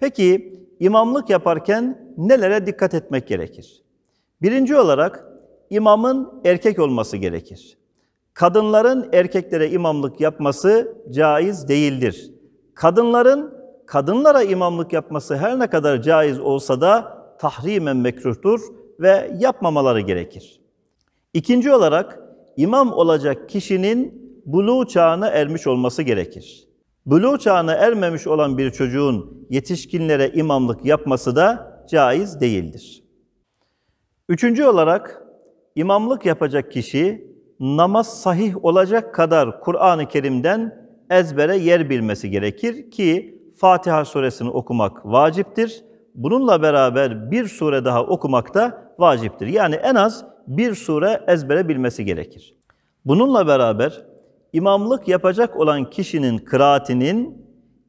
Peki imamlık yaparken nelere dikkat etmek gerekir? Birinci olarak imamın erkek olması gerekir. Kadınların erkeklere imamlık yapması caiz değildir. Kadınların kadınlara imamlık yapması her ne kadar caiz olsa da tahrimen mekruhtur ve yapmamaları gerekir. İkinci olarak imam olacak kişinin buluğ çağına ermiş olması gerekir. Buluğ çağına ermemiş olan bir çocuğun yetişkinlere imamlık yapması da caiz değildir. Üçüncü olarak imamlık yapacak kişi namaz sahih olacak kadar Kur'an-ı Kerim'den ezbere yer bilmesi gerekir ki Fatiha suresini okumak vaciptir. Bununla beraber bir sure daha okumak da vaciptir. Yani en az bir sure ezbere bilmesi gerekir. Bununla beraber imamlık yapacak olan kişinin kıraatinin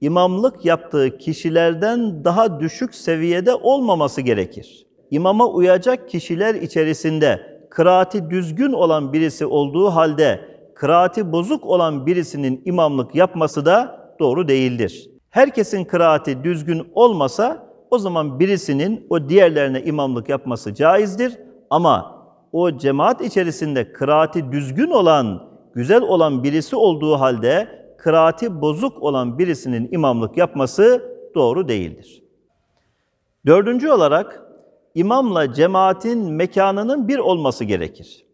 imamlık yaptığı kişilerden daha düşük seviyede olmaması gerekir. İmama uyacak kişiler içerisinde kıraati düzgün olan birisi olduğu halde kıraati bozuk olan birisinin imamlık yapması da doğru değildir. Herkesin kıraati düzgün olmasa o zaman birisinin o diğerlerine imamlık yapması caizdir ama o cemaat içerisinde kıraati düzgün olan, güzel olan birisi olduğu halde kıraati bozuk olan birisinin imamlık yapması doğru değildir. Dördüncü olarak imamla cemaatin mekanının bir olması gerekir.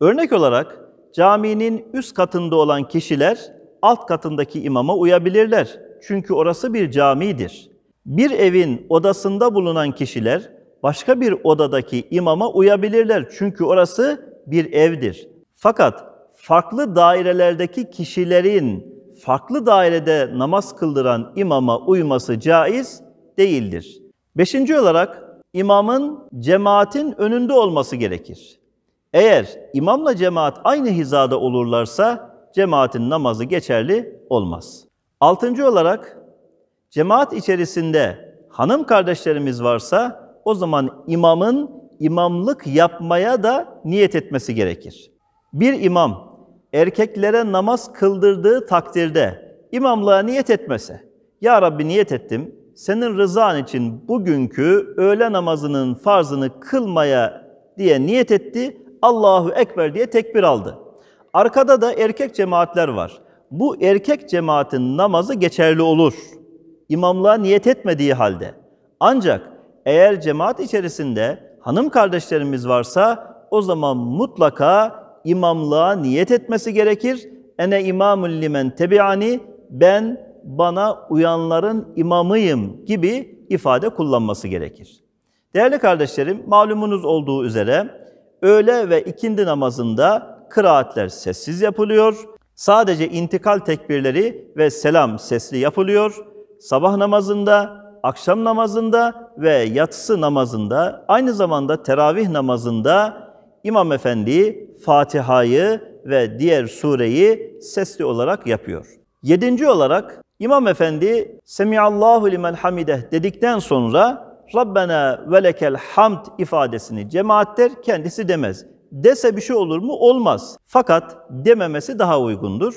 Örnek olarak caminin üst katında olan kişiler alt katındaki imama uyabilirler. Çünkü orası bir camidir. Bir evin odasında bulunan kişiler başka bir odadaki imama uyabilirler. Çünkü orası bir evdir. Fakat farklı dairelerdeki kişilerin farklı dairede namaz kıldıran imama uyması caiz değildir. Beşinci olarak imamın cemaatin önünde olması gerekir. Eğer imamla cemaat aynı hizada olurlarsa cemaatin namazı geçerli olmaz. Altıncı olarak cemaat içerisinde hanım kardeşlerimiz varsa o zaman imamın imamlık yapmaya da niyet etmesi gerekir. Bir imam erkeklere namaz kıldırdığı takdirde imamlığa niyet etmese, Ya Rabbi niyet ettim, senin rızan için bugünkü öğle namazının farzını kılmaya diye niyet etti, Allahu Ekber diye tekbir aldı. Arkada da erkek cemaatler var. Bu erkek cemaatin namazı geçerli olur. İmamlığa niyet etmediği halde. Ancak eğer cemaat içerisinde hanım kardeşlerimiz varsa o zaman mutlaka imamlığa niyet etmesi gerekir. Ene imamun limen tebi'ani ben bana uyanların imamıyım gibi ifade kullanması gerekir. Değerli kardeşlerim, malumunuz olduğu üzere öğle ve ikindi namazında kıraatler sessiz yapılıyor. Sadece intikal tekbirleri ve selam sesli yapılıyor. Sabah namazında, akşam namazında ve yatsı namazında, aynı zamanda teravih namazında İmam Efendi Fatiha'yı ve diğer sureyi sesli olarak yapıyor. Yedinci olarak İmam Efendi Semiallahu limen hamideh dedikten sonra Rabbena ve hamd ifadesini cemaatler kendisi demez. Dese bir şey olur mu? Olmaz. Fakat dememesi daha uygundur.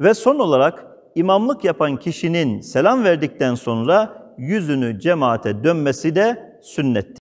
Ve son olarak imamlık yapan kişinin selam verdikten sonra yüzünü cemaate dönmesi de sünnettir.